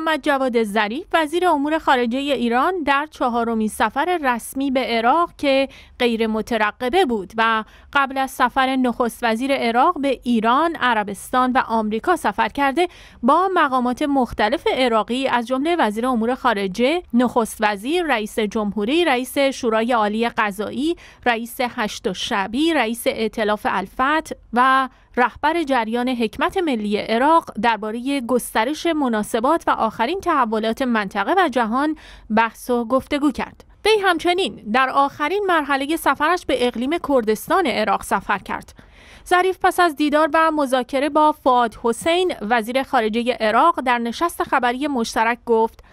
محمد جواد ظریف وزیر امور خارجه ایران در چهارمین سفر رسمی به عراق که غیر مترقبه بود و قبل از سفر نخست وزیر عراق به ایران، عربستان و آمریکا سفر کرده با مقامات مختلف عراقی از جمله وزیر امور خارجه، نخست وزیر، رئیس جمهوری، رئیس شورای عالی قضایی، رئیس هشت شبی، رئیس ائتلاف الفت و رهبر جریان حکمت ملی عراق درباره گسترش مناسبات و آخرین تحولات منطقه و جهان بحث و گفتگو کرد. وی همچنین در آخرین مرحله سفرش به اقلیم کردستان عراق سفر کرد. ظریف پس از دیدار و مذاکره با فعاد حسین وزیر خارجه عراق در نشست خبری مشترک گفت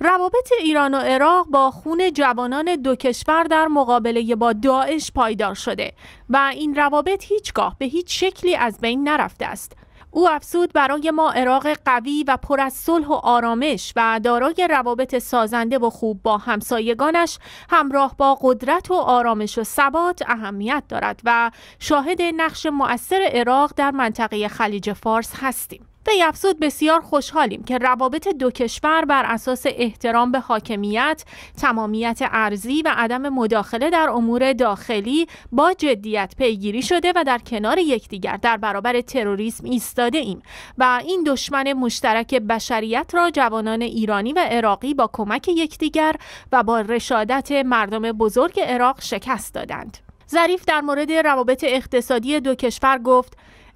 روابط ایران و عراق با خون جوانان دو کشور در مقابله با داعش پایدار شده و این روابط هیچگاه به هیچ شکلی از بین نرفته است او افزود برای ما عراق قوی و پر از صلح و آرامش و دارای روابط سازنده و خوب با همسایگانش همراه با قدرت و آرامش و ثبات اهمیت دارد و شاهد نقش مؤثر عراق در منطقه خلیج فارس هستیم به افزود بسیار خوشحالیم که روابط دو کشور بر اساس احترام به حاکمیت، تمامیت ارزی و عدم مداخله در امور داخلی با جدیت پیگیری شده و در کنار یکدیگر در برابر تروریسم ایستاده ایم و این دشمن مشترک بشریت را جوانان ایرانی و عراقی با کمک یکدیگر و با رشادت مردم بزرگ عراق شکست دادند. ظریف در مورد روابط اقتصادی دو کشور گفت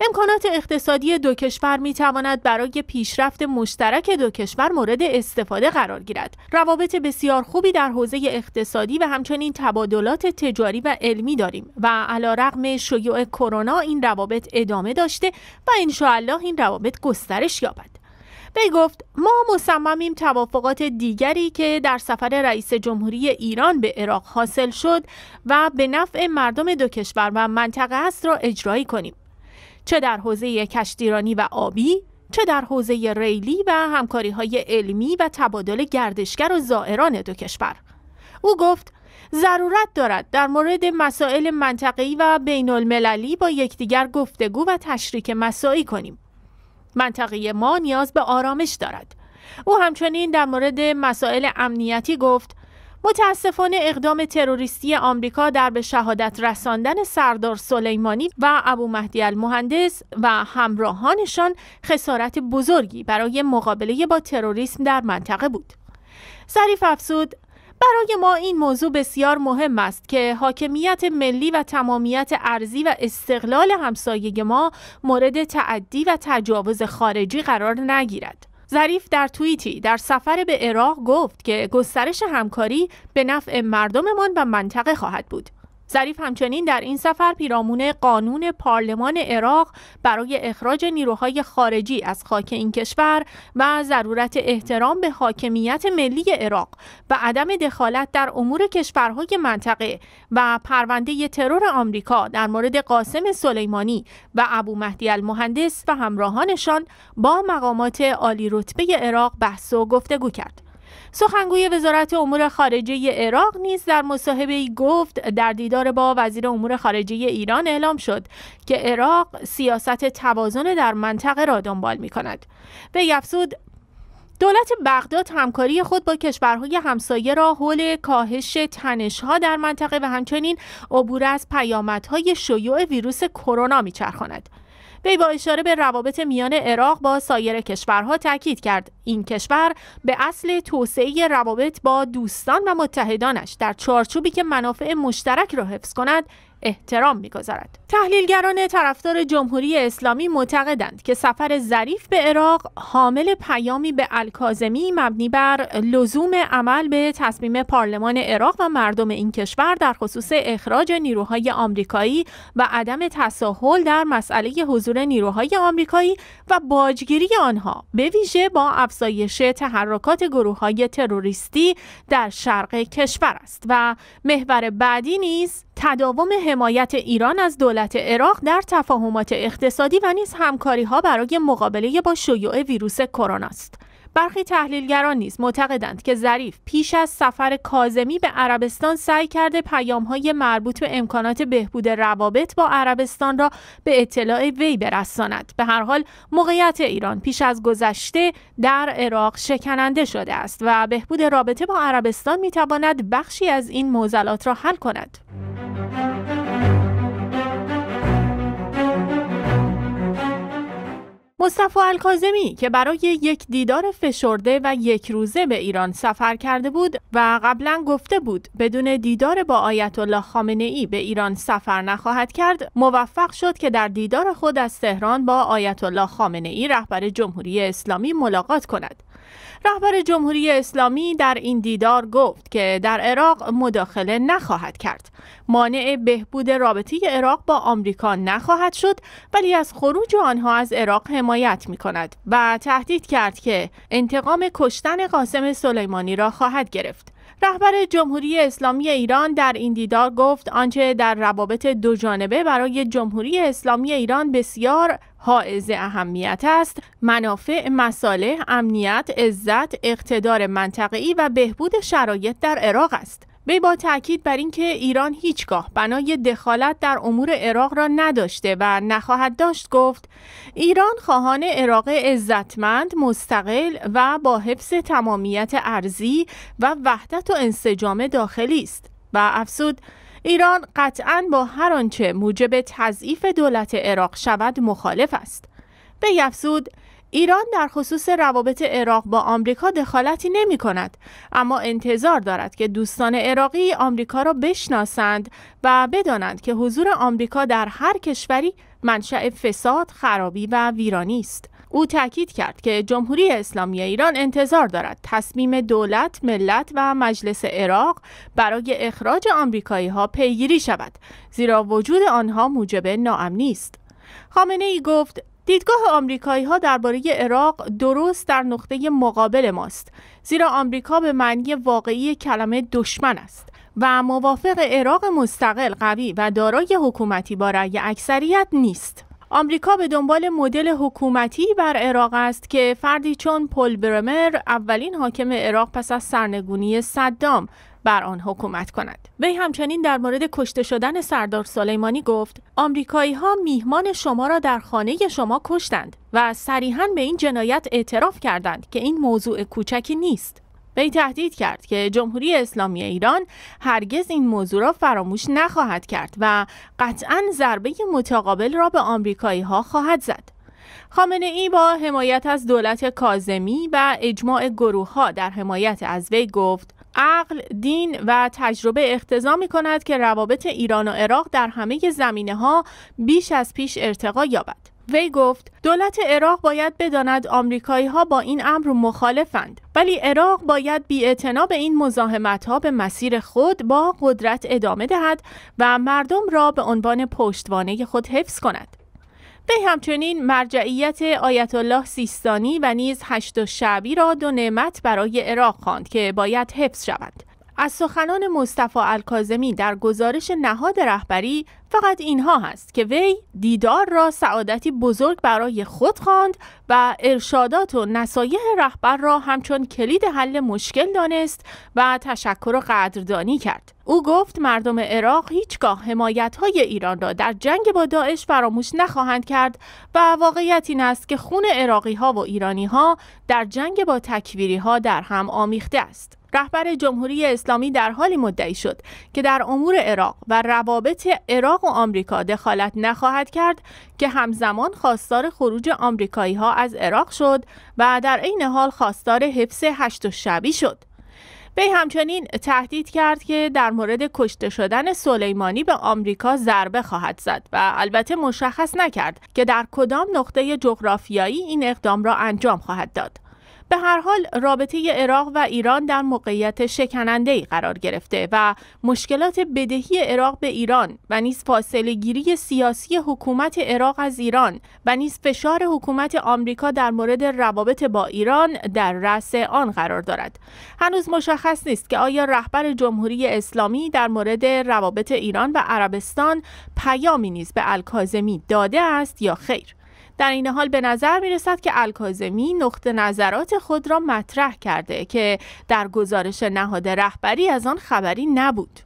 امکانات اقتصادی دو کشور می تواند برای پیشرفت مشترک دو کشور مورد استفاده قرار گیرد. روابط بسیار خوبی در حوزه اقتصادی و همچنین تبادلات تجاری و علمی داریم و علیرغم شیوع کرونا این روابط ادامه داشته و انشاالله این روابط گسترش یابد. وی گفت ما مصممیم توافقات دیگری که در سفر رئیس جمهوری ایران به عراق حاصل شد و به نفع مردم دو کشور و منطقه است را اجرایی کنیم چه در حوزه کشتیرانی و آبی چه در حوزه ریلی و همکاری های علمی و تبادل گردشگر و زائران دو کشور او گفت ضرورت دارد در مورد مسائل منطقی و بین المللی با یکدیگر گفتگو و تشریک مساعی کنیم منطقه ما نیاز به آرامش دارد او همچنین در مورد مسائل امنیتی گفت متاسفانه اقدام تروریستی آمریکا در به شهادت رساندن سردار سلیمانی و ابو مهدی المهندس و همراهانشان خسارت بزرگی برای مقابله با تروریسم در منطقه بود. ظریف افسود برای ما این موضوع بسیار مهم است که حاکمیت ملی و تمامیت ارزی و استقلال همسایه ما مورد تعدی و تجاوز خارجی قرار نگیرد. ظریف در توییتی در سفر به عراق گفت که گسترش همکاری به نفع مردممان و منطقه خواهد بود ظریف همچنین در این سفر پیرامون قانون پارلمان عراق برای اخراج نیروهای خارجی از خاک این کشور و ضرورت احترام به حاکمیت ملی عراق و عدم دخالت در امور کشورهای منطقه و پرونده ترور آمریکا در مورد قاسم سلیمانی و ابو مهدی المهندس و همراهانشان با مقامات عالی رتبه عراق بحث و گفتگو کرد. سخنگوی وزارت امور خارجه عراق نیز در مصاحبه گفت در دیدار با وزیر امور خارجه ایران اعلام شد که عراق سیاست توازن در منطقه را دنبال می کند. به افزود دولت بغداد همکاری خود با کشورهای همسایه را حول کاهش تنشها در منطقه و همچنین عبور از پیامدهای شیوع ویروس کرونا میچرخاند وی با اشاره به روابط میان عراق با سایر کشورها تاکید کرد این کشور به اصل توسعه روابط با دوستان و متحدانش در چارچوبی که منافع مشترک را حفظ کند احترام میگذارد تحلیلگران طرفدار جمهوری اسلامی معتقدند که سفر ظریف به عراق حامل پیامی به الکازمی مبنی بر لزوم عمل به تصمیم پارلمان عراق و مردم این کشور در خصوص اخراج نیروهای آمریکایی و عدم تساهل در مسئله حضور نیروهای آمریکایی و باجگیری آنها به ویژه با افزایش تحرکات گروههای تروریستی در شرق کشور است و محور بعدی نیز تداوم حمایت ایران از دولت عراق در تفاهمات اقتصادی و نیز همکاری ها برای مقابله با شیوع ویروس کرونا است. برخی تحلیلگران نیز معتقدند که ظریف پیش از سفر کازمی به عربستان سعی کرده پیامهای مربوط به امکانات بهبود روابط با عربستان را به اطلاع وی برساند به هر حال موقعیت ایران پیش از گذشته در عراق شکننده شده است و بهبود رابطه با عربستان میتواند بخشی از این موزلات را حل کند مصطفی الکاظمی که برای یک دیدار فشرده و یک روزه به ایران سفر کرده بود و قبلا گفته بود بدون دیدار با آیت الله خامنه ای به ایران سفر نخواهد کرد موفق شد که در دیدار خود از تهران با آیت الله خامنه ای رهبر جمهوری اسلامی ملاقات کند رهبر جمهوری اسلامی در این دیدار گفت که در عراق مداخله نخواهد کرد مانع بهبود رابطه عراق با آمریکا نخواهد شد ولی از خروج آنها از عراق حمایت می کند و تهدید کرد که انتقام کشتن قاسم سلیمانی را خواهد گرفت رهبر جمهوری اسلامی ایران در این دیدار گفت آنچه در روابط دو جانبه برای جمهوری اسلامی ایران بسیار حائز اهمیت است منافع مصالح امنیت عزت اقتدار منطقه‌ای و بهبود شرایط در عراق است وی با تاکید بر اینکه ایران هیچگاه بنای دخالت در امور عراق را نداشته و نخواهد داشت گفت ایران خواهان عراق عزتمند مستقل و با حفظ تمامیت ارزی و وحدت و انسجام داخلی است و افزود ایران قطعا با هر آنچه موجب تضعیف دولت عراق شود مخالف است به افزود ایران در خصوص روابط عراق با آمریکا دخالتی نمی کند اما انتظار دارد که دوستان عراقی آمریکا را بشناسند و بدانند که حضور آمریکا در هر کشوری منشأ فساد، خرابی و ویرانی است. او تاکید کرد که جمهوری اسلامی ایران انتظار دارد تصمیم دولت، ملت و مجلس عراق برای اخراج آمریکایی ها پیگیری شود زیرا وجود آنها موجب ناامنی است. خامنه ای گفت دیدگاه آمریکایی ها درباره عراق درست در نقطه مقابل ماست زیرا آمریکا به معنی واقعی کلمه دشمن است و موافق عراق مستقل قوی و دارای حکومتی با رأی اکثریت نیست آمریکا به دنبال مدل حکومتی بر عراق است که فردی چون پل برمر اولین حاکم عراق پس از سرنگونی صدام بر آن حکومت کند وی همچنین در مورد کشته شدن سردار سلیمانی گفت آمریکایی ها میهمان شما را در خانه شما کشتند و صریحا به این جنایت اعتراف کردند که این موضوع کوچکی نیست وی تهدید کرد که جمهوری اسلامی ایران هرگز این موضوع را فراموش نخواهد کرد و قطعا ضربه متقابل را به آمریکایی ها خواهد زد خامنه ای با حمایت از دولت کازمی و اجماع گروه ها در حمایت از وی گفت عقل، دین و تجربه اقتضا می کند که روابط ایران و عراق در همه زمینه ها بیش از پیش ارتقا یابد. وی گفت دولت عراق باید بداند آمریکایی ها با این امر مخالفند ولی عراق باید بی به این مزاحمت ها به مسیر خود با قدرت ادامه دهد و مردم را به عنوان پشتوانه خود حفظ کند به همچنین مرجعیت آیت الله سیستانی و نیز هشت شعبی را دو نعمت برای عراق خواند که باید حفظ شوند. از سخنان مصطفی الکازمی در گزارش نهاد رهبری فقط اینها هست که وی دیدار را سعادتی بزرگ برای خود خواند و ارشادات و نصایح رهبر را همچون کلید حل مشکل دانست و تشکر و قدردانی کرد او گفت مردم عراق هیچگاه حمایت های ایران را در جنگ با داعش فراموش نخواهند کرد و واقعیت این است که خون عراقی ها و ایرانی ها در جنگ با تکویری ها در هم آمیخته است رهبر جمهوری اسلامی در حالی مدعی شد که در امور عراق و روابط عراق و آمریکا دخالت نخواهد کرد که همزمان خواستار خروج آمریکایی ها از عراق شد و در عین حال خواستار حفظ هشت و شبی شد وی همچنین تهدید کرد که در مورد کشته شدن سلیمانی به آمریکا ضربه خواهد زد و البته مشخص نکرد که در کدام نقطه جغرافیایی این اقدام را انجام خواهد داد به هر حال رابطه عراق و ایران در موقعیت شکننده ای قرار گرفته و مشکلات بدهی عراق به ایران و نیز فاصله گیری سیاسی حکومت عراق از ایران و نیز فشار حکومت آمریکا در مورد روابط با ایران در رأس آن قرار دارد. هنوز مشخص نیست که آیا رهبر جمهوری اسلامی در مورد روابط ایران و عربستان پیامی نیز به الکاظمی داده است یا خیر. در این حال به نظر می رسد که الکازمی نقطه نظرات خود را مطرح کرده که در گزارش نهاد رهبری از آن خبری نبود.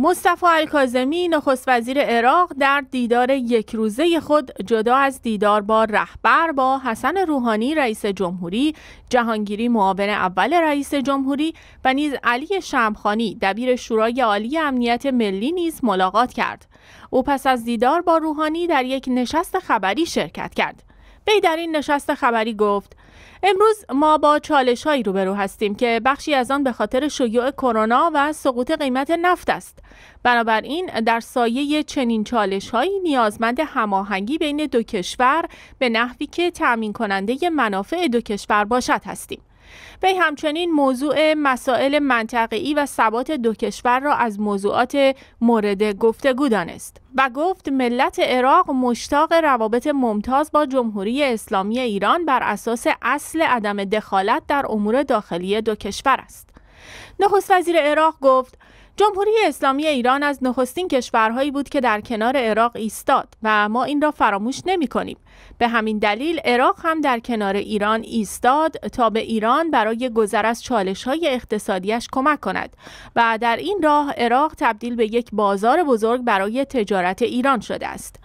مصطفی الکاظمی نخست وزیر عراق در دیدار یک روزه خود جدا از دیدار با رهبر با حسن روحانی رئیس جمهوری، جهانگیری معاون اول رئیس جمهوری و نیز علی شمخانی دبیر شورای عالی امنیت ملی نیز ملاقات کرد. او پس از دیدار با روحانی در یک نشست خبری شرکت کرد. وی در این نشست خبری گفت امروز ما با چالش هایی روبرو هستیم که بخشی از آن به خاطر شیوع کرونا و سقوط قیمت نفت است. بنابراین در سایه چنین چالش هایی نیازمند هماهنگی بین دو کشور به نحوی که تأمین کننده منافع دو کشور باشد هستیم. وی همچنین موضوع مسائل منطقه‌ای و ثبات دو کشور را از موضوعات مورد گفتگو دانست و گفت ملت عراق مشتاق روابط ممتاز با جمهوری اسلامی ایران بر اساس اصل عدم دخالت در امور داخلی دو کشور است. نخست وزیر عراق گفت جمهوری اسلامی ایران از نخستین کشورهایی بود که در کنار عراق ایستاد و ما این را فراموش نمی کنیم. به همین دلیل عراق هم در کنار ایران ایستاد تا به ایران برای گذر از چالش های اقتصادیش کمک کند و در این راه عراق تبدیل به یک بازار بزرگ برای تجارت ایران شده است.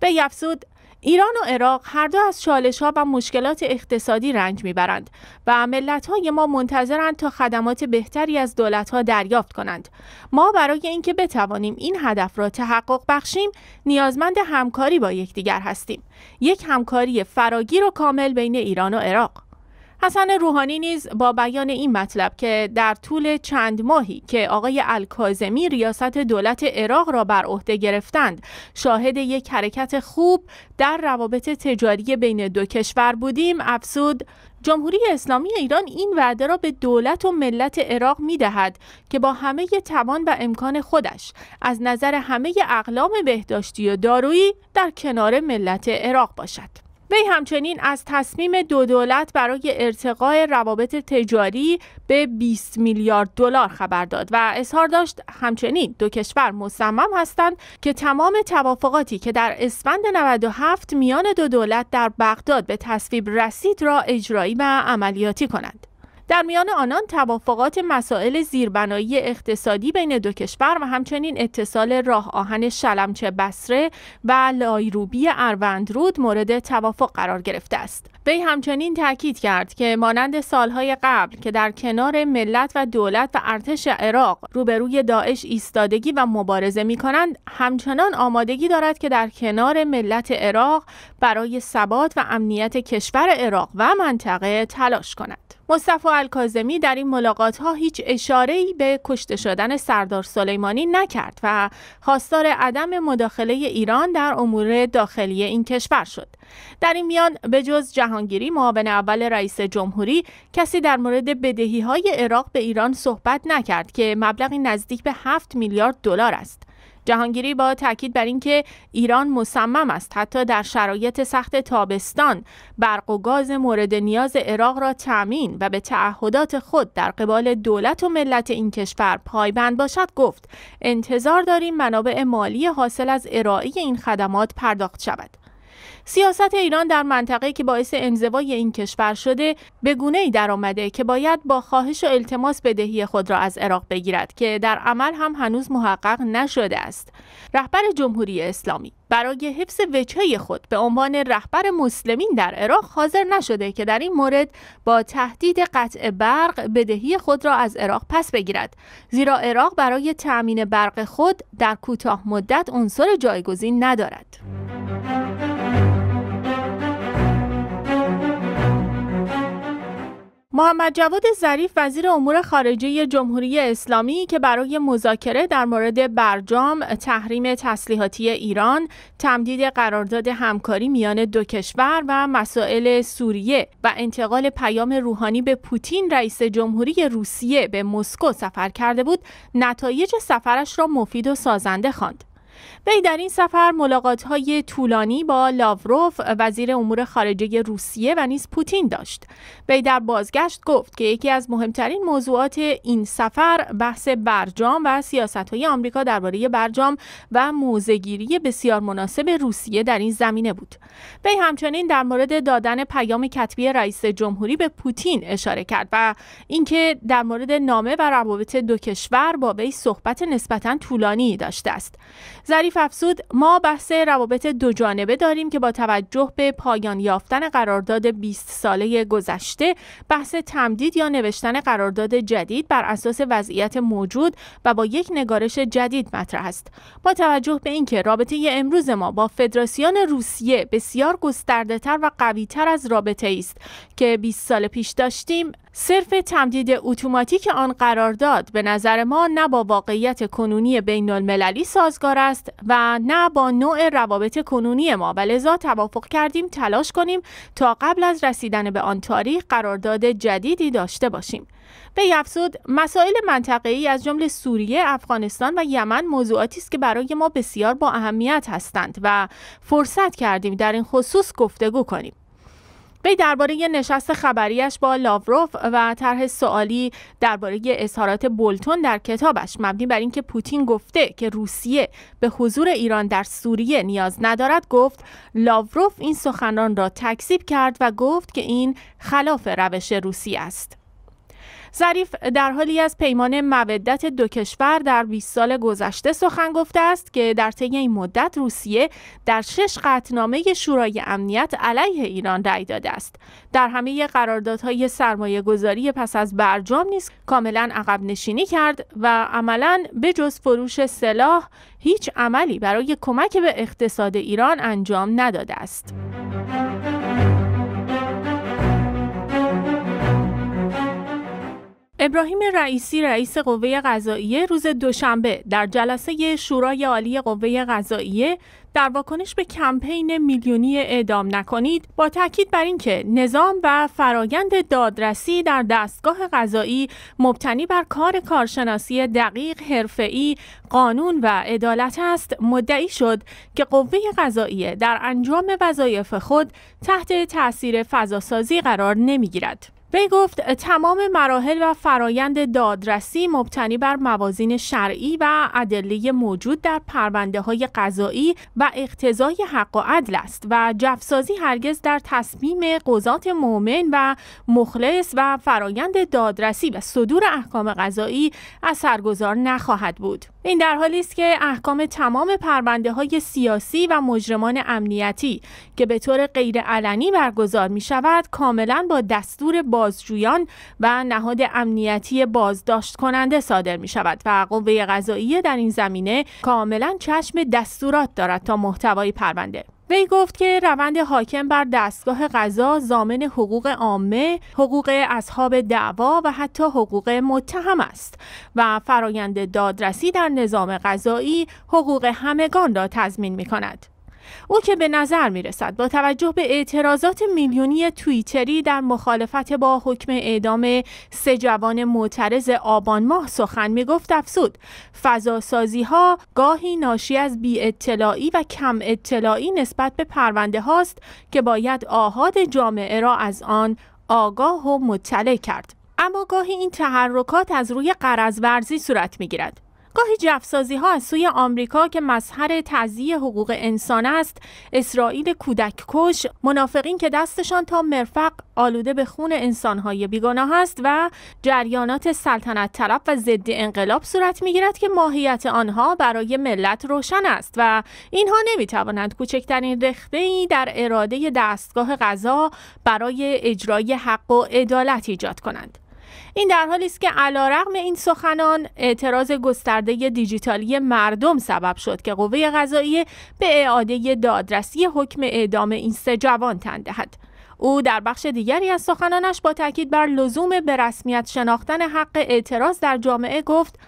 به یفسود ایران و عراق هر دو از چالش ها و مشکلات اقتصادی رنج میبرند و ملت های ما منتظرند تا خدمات بهتری از دولت ها دریافت کنند. ما برای اینکه بتوانیم این هدف را تحقق بخشیم نیازمند همکاری با یکدیگر هستیم. یک همکاری فراگیر و کامل بین ایران و عراق. حسن روحانی نیز با بیان این مطلب که در طول چند ماهی که آقای الکازمی ریاست دولت عراق را بر عهده گرفتند شاهد یک حرکت خوب در روابط تجاری بین دو کشور بودیم افزود جمهوری اسلامی ایران این وعده را به دولت و ملت عراق می دهد که با همه توان و امکان خودش از نظر همه اقلام بهداشتی و دارویی در کنار ملت عراق باشد. وی همچنین از تصمیم دو دولت برای ارتقای روابط تجاری به 20 میلیارد دلار خبر داد و اظهار داشت همچنین دو کشور مصمم هستند که تمام توافقاتی که در اسفند 97 میان دو دولت در بغداد به تصویب رسید را اجرایی و عملیاتی کنند. در میان آنان توافقات مسائل زیربنایی اقتصادی بین دو کشور و همچنین اتصال راه آهن شلمچه بسره و لایروبی اروندرود مورد توافق قرار گرفته است. وی همچنین تاکید کرد که مانند سالهای قبل که در کنار ملت و دولت و ارتش عراق روبروی داعش ایستادگی و مبارزه می کنند همچنان آمادگی دارد که در کنار ملت عراق برای ثبات و امنیت کشور عراق و منطقه تلاش کند. مصطفی الکاظمی در این ملاقات ها هیچ ای به کشته شدن سردار سلیمانی نکرد و خواستار عدم مداخله ایران در امور داخلی این کشور شد. در این میان به جز جهانگیری معاون اول رئیس جمهوری کسی در مورد بدهی های عراق به ایران صحبت نکرد که مبلغی نزدیک به 7 میلیارد دلار است. جهانگیری با تاکید بر اینکه ایران مصمم است حتی در شرایط سخت تابستان برق و گاز مورد نیاز عراق را تامین و به تعهدات خود در قبال دولت و ملت این کشور پایبند باشد گفت انتظار داریم منابع مالی حاصل از ارائه این خدمات پرداخت شود سیاست ایران در منطقه که باعث انزوای این کشور شده به گونه ای در آمده که باید با خواهش و التماس بدهی خود را از عراق بگیرد که در عمل هم هنوز محقق نشده است رهبر جمهوری اسلامی برای حفظ وچه خود به عنوان رهبر مسلمین در عراق حاضر نشده که در این مورد با تهدید قطع برق بدهی خود را از عراق پس بگیرد زیرا عراق برای تأمین برق خود در کوتاه مدت عنصر جایگزین ندارد محمد جواد ظریف وزیر امور خارجه جمهوری اسلامی که برای مذاکره در مورد برجام تحریم تسلیحاتی ایران تمدید قرارداد همکاری میان دو کشور و مسائل سوریه و انتقال پیام روحانی به پوتین رئیس جمهوری روسیه به مسکو سفر کرده بود نتایج سفرش را مفید و سازنده خواند وی در این سفر ملاقات های طولانی با لاوروف وزیر امور خارجه روسیه و نیز پوتین داشت وی در بازگشت گفت که یکی از مهمترین موضوعات این سفر بحث برجام و سیاست های آمریکا درباره برجام و موزگیری بسیار مناسب روسیه در این زمینه بود وی همچنین در مورد دادن پیام کتبی رئیس جمهوری به پوتین اشاره کرد و اینکه در مورد نامه و روابط دو کشور با وی صحبت نسبتا طولانی داشته است ظریف افسود ما بحث روابط دو جانبه داریم که با توجه به پایان یافتن قرارداد 20 ساله گذشته بحث تمدید یا نوشتن قرارداد جدید بر اساس وضعیت موجود و با یک نگارش جدید مطرح است با توجه به اینکه رابطه امروز ما با فدراسیون روسیه بسیار گسترده تر و قوی تر از رابطه است که 20 سال پیش داشتیم صرف تمدید اتوماتیک آن قرارداد به نظر ما نه با واقعیت کنونی بین المللی سازگار است و نه با نوع روابط کنونی ما و لذا توافق کردیم تلاش کنیم تا قبل از رسیدن به آن تاریخ قرارداد جدیدی داشته باشیم. به افزود مسائل ای از جمله سوریه، افغانستان و یمن موضوعاتی است که برای ما بسیار با اهمیت هستند و فرصت کردیم در این خصوص گفتگو کنیم. وی درباره نشست خبریش با لاوروف و طرح سوالی درباره اظهارات بولتون در کتابش مبنی بر اینکه پوتین گفته که روسیه به حضور ایران در سوریه نیاز ندارد گفت لاوروف این سخنان را تکذیب کرد و گفت که این خلاف روش روسی است ظریف در حالی از پیمان مودت دو کشور در 20 سال گذشته سخن گفته است که در طی این مدت روسیه در شش قطنامه شورای امنیت علیه ایران رأی داده است در همه قراردادهای سرمایه گذاری پس از برجام نیست کاملا عقب نشینی کرد و عملا به جز فروش سلاح هیچ عملی برای کمک به اقتصاد ایران انجام نداده است ابراهیم رئیسی رئیس قوه قضاییه روز دوشنبه در جلسه شورای عالی قوه قضاییه در واکنش به کمپین میلیونی اعدام نکنید با تاکید بر اینکه نظام و فرایند دادرسی در دستگاه قضایی مبتنی بر کار کارشناسی دقیق حرفه‌ای قانون و عدالت است مدعی شد که قوه قضاییه در انجام وظایف خود تحت تاثیر فضاسازی قرار نمیگیرد وی گفت تمام مراحل و فرایند دادرسی مبتنی بر موازین شرعی و ادله موجود در پرونده های قضایی و اقتضای حق و عدل است و جفسازی هرگز در تصمیم قضات مؤمن و مخلص و فرایند دادرسی و صدور احکام قضایی اثرگذار نخواهد بود. این در حالی است که احکام تمام پرونده های سیاسی و مجرمان امنیتی که به طور غیرعلنی برگزار می شود کاملا با دستور بازجویان و نهاد امنیتی بازداشت کننده صادر می شود و قوه قضاییه در این زمینه کاملا چشم دستورات دارد تا محتوای پرونده وی گفت که روند حاکم بر دستگاه قضا زامن حقوق عامه، حقوق اصحاب دعوا و حتی حقوق متهم است و فرایند دادرسی در نظام قضایی حقوق همگان را تضمین می کند. او که به نظر می رسد با توجه به اعتراضات میلیونی توییتری در مخالفت با حکم اعدام سه جوان معترض آبان ماه سخن می گفت افسود فضاسازی ها گاهی ناشی از بی اطلاعی و کم اطلاعی نسبت به پرونده هاست که باید آهاد جامعه را از آن آگاه و مطلع کرد اما گاهی این تحرکات از روی قرض ورزی صورت می گیرد گاهی جفسازی ها از سوی آمریکا که مظهر تعزیه حقوق انسان است اسرائیل کودک کش منافقین که دستشان تا مرفق آلوده به خون انسانهای بیگناه است و جریانات سلطنت طلب و ضد انقلاب صورت میگیرد که ماهیت آنها برای ملت روشن است و اینها نمیتوانند کوچکترین رخده ای در اراده دستگاه غذا برای اجرای حق و عدالت ایجاد کنند این در حالی است که علیرغم این سخنان اعتراض گسترده دیجیتالی مردم سبب شد که قوه قضایی به اعاده دادرسی حکم اعدام این سه جوان تن دهد او در بخش دیگری از سخنانش با تاکید بر لزوم به رسمیت شناختن حق اعتراض در جامعه گفت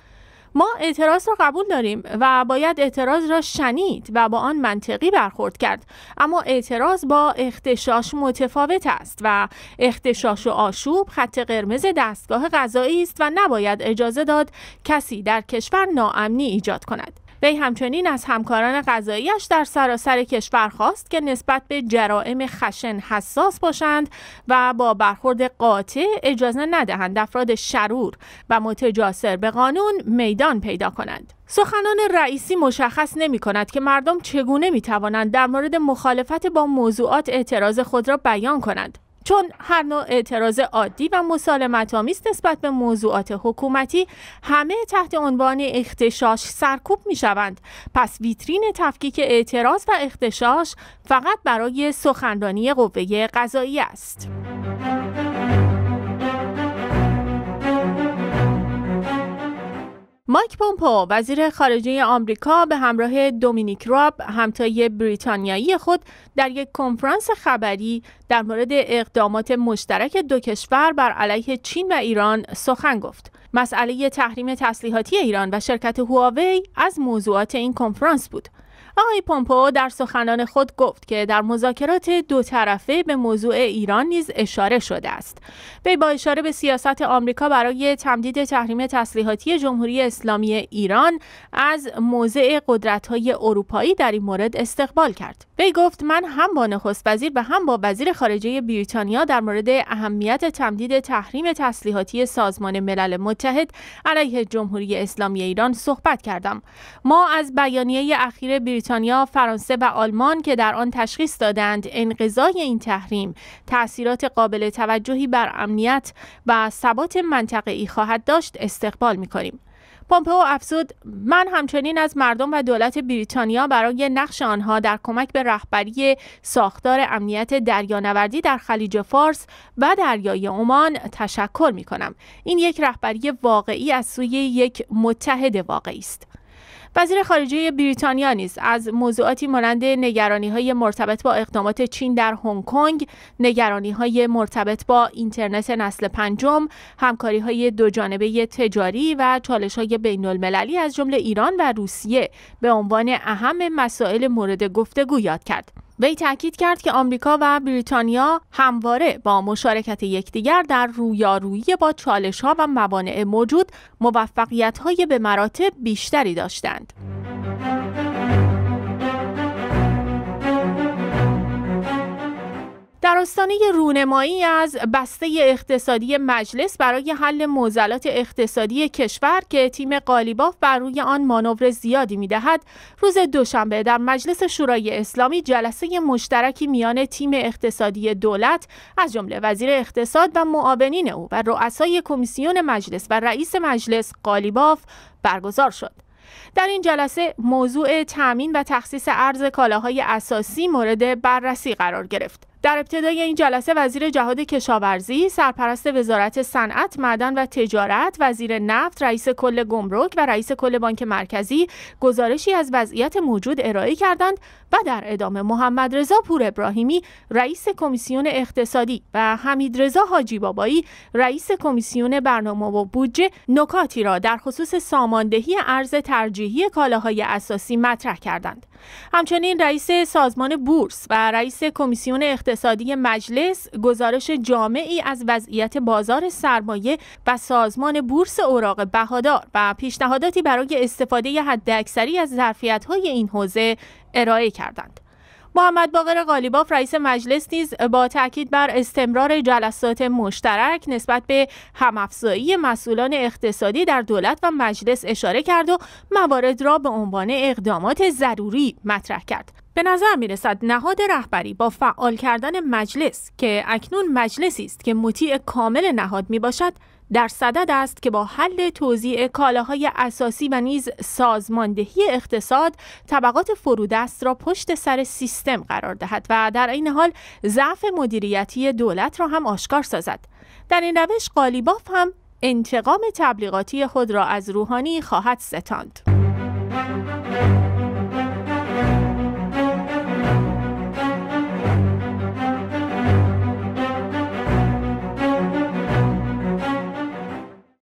ما اعتراض را قبول داریم و باید اعتراض را شنید و با آن منطقی برخورد کرد اما اعتراض با اختشاش متفاوت است و اختشاش و آشوب خط قرمز دستگاه غذایی است و نباید اجازه داد کسی در کشور ناامنی ایجاد کند وی همچنین از همکاران قضاییش در سراسر کشور خواست که نسبت به جرائم خشن حساس باشند و با برخورد قاطع اجازه ندهند افراد شرور و متجاسر به قانون میدان پیدا کنند. سخنان رئیسی مشخص نمی کند که مردم چگونه می توانند در مورد مخالفت با موضوعات اعتراض خود را بیان کنند. چون هر نوع اعتراض عادی و مسالمت آمیز نسبت به موضوعات حکومتی همه تحت عنوان اختشاش سرکوب می شوند پس ویترین تفکیک اعتراض و اختشاش فقط برای سخنرانی قوه قضایی است مایک پومپو وزیر خارجه آمریکا به همراه دومینیک راب همتای بریتانیایی خود در یک کنفرانس خبری در مورد اقدامات مشترک دو کشور بر علیه چین و ایران سخن گفت. مسئله تحریم تسلیحاتی ایران و شرکت هواوی از موضوعات این کنفرانس بود. آقای پومپو در سخنان خود گفت که در مذاکرات دو طرفه به موضوع ایران نیز اشاره شده است وی با اشاره به سیاست آمریکا برای تمدید تحریم تسلیحاتی جمهوری اسلامی ایران از موضع قدرت‌های اروپایی در این مورد استقبال کرد وی گفت من هم با نخست وزیر و هم با وزیر خارجه بریتانیا در مورد اهمیت تمدید تحریم تسلیحاتی سازمان ملل متحد علیه جمهوری اسلامی ایران صحبت کردم ما از بیانیه اخیر بریتانیا بریتانیا، فرانسه و آلمان که در آن تشخیص دادند انقضای این تحریم تأثیرات قابل توجهی بر امنیت و ثبات منطقه ای خواهد داشت استقبال می کنیم. پومپئو افزود من همچنین از مردم و دولت بریتانیا برای نقش آنها در کمک به رهبری ساختار امنیت دریانوردی در خلیج فارس و دریای عمان تشکر می کنم. این یک رهبری واقعی از سوی یک متحد واقعی است. وزیر خارجه بریتانیا نیز از موضوعاتی مانند نگرانی های مرتبط با اقدامات چین در هنگ کنگ، نگرانی های مرتبط با اینترنت نسل پنجم، همکاری های دوجانبه تجاری و چالش های از جمله ایران و روسیه به عنوان اهم مسائل مورد گفتگو یاد کرد. وی تاکید کرد که آمریکا و بریتانیا همواره با مشارکت یکدیگر در رویارویی با چالش‌ها و موانع موجود های به مراتب بیشتری داشتند. در آستانه رونمایی از بسته اقتصادی مجلس برای حل موزلات اقتصادی کشور که تیم قالیباف بر روی آن مانور زیادی دهد روز دوشنبه در مجلس شورای اسلامی جلسه مشترکی میان تیم اقتصادی دولت از جمله وزیر اقتصاد و معاونین او و رؤسای کمیسیون مجلس و رئیس مجلس قالیباف برگزار شد در این جلسه موضوع تامین و تخصیص ارز کالاهای اساسی مورد بررسی قرار گرفت در ابتدای این جلسه وزیر جهاد کشاورزی، سرپرست وزارت صنعت، معدن و تجارت، وزیر نفت، رئیس کل گمرک و رئیس کل بانک مرکزی گزارشی از وضعیت موجود ارائه کردند و در ادامه محمد رضا پور ابراهیمی رئیس کمیسیون اقتصادی و حمید رضا حاجی بابایی رئیس کمیسیون برنامه و بودجه نکاتی را در خصوص ساماندهی ارز ترجیحی کالاهای اساسی مطرح کردند. همچنین رئیس سازمان بورس و رئیس کمیسیون اقتصادی مجلس گزارش جامعی از وضعیت بازار سرمایه و سازمان بورس اوراق بهادار و پیشنهاداتی برای استفاده حداکثری از ظرفیت‌های این حوزه ارائه کردند. محمد باقر قالیباف رئیس مجلس نیز با تاکید بر استمرار جلسات مشترک نسبت به همافزایی مسئولان اقتصادی در دولت و مجلس اشاره کرد و موارد را به عنوان اقدامات ضروری مطرح کرد به نظر می رسد نهاد رهبری با فعال کردن مجلس که اکنون مجلسی است که مطیع کامل نهاد می باشد در صدد است که با حل توزیع کالاهای اساسی و نیز سازماندهی اقتصاد طبقات فرودست را پشت سر سیستم قرار دهد و در این حال ضعف مدیریتی دولت را هم آشکار سازد در این روش قالیباف هم انتقام تبلیغاتی خود را از روحانی خواهد ستاند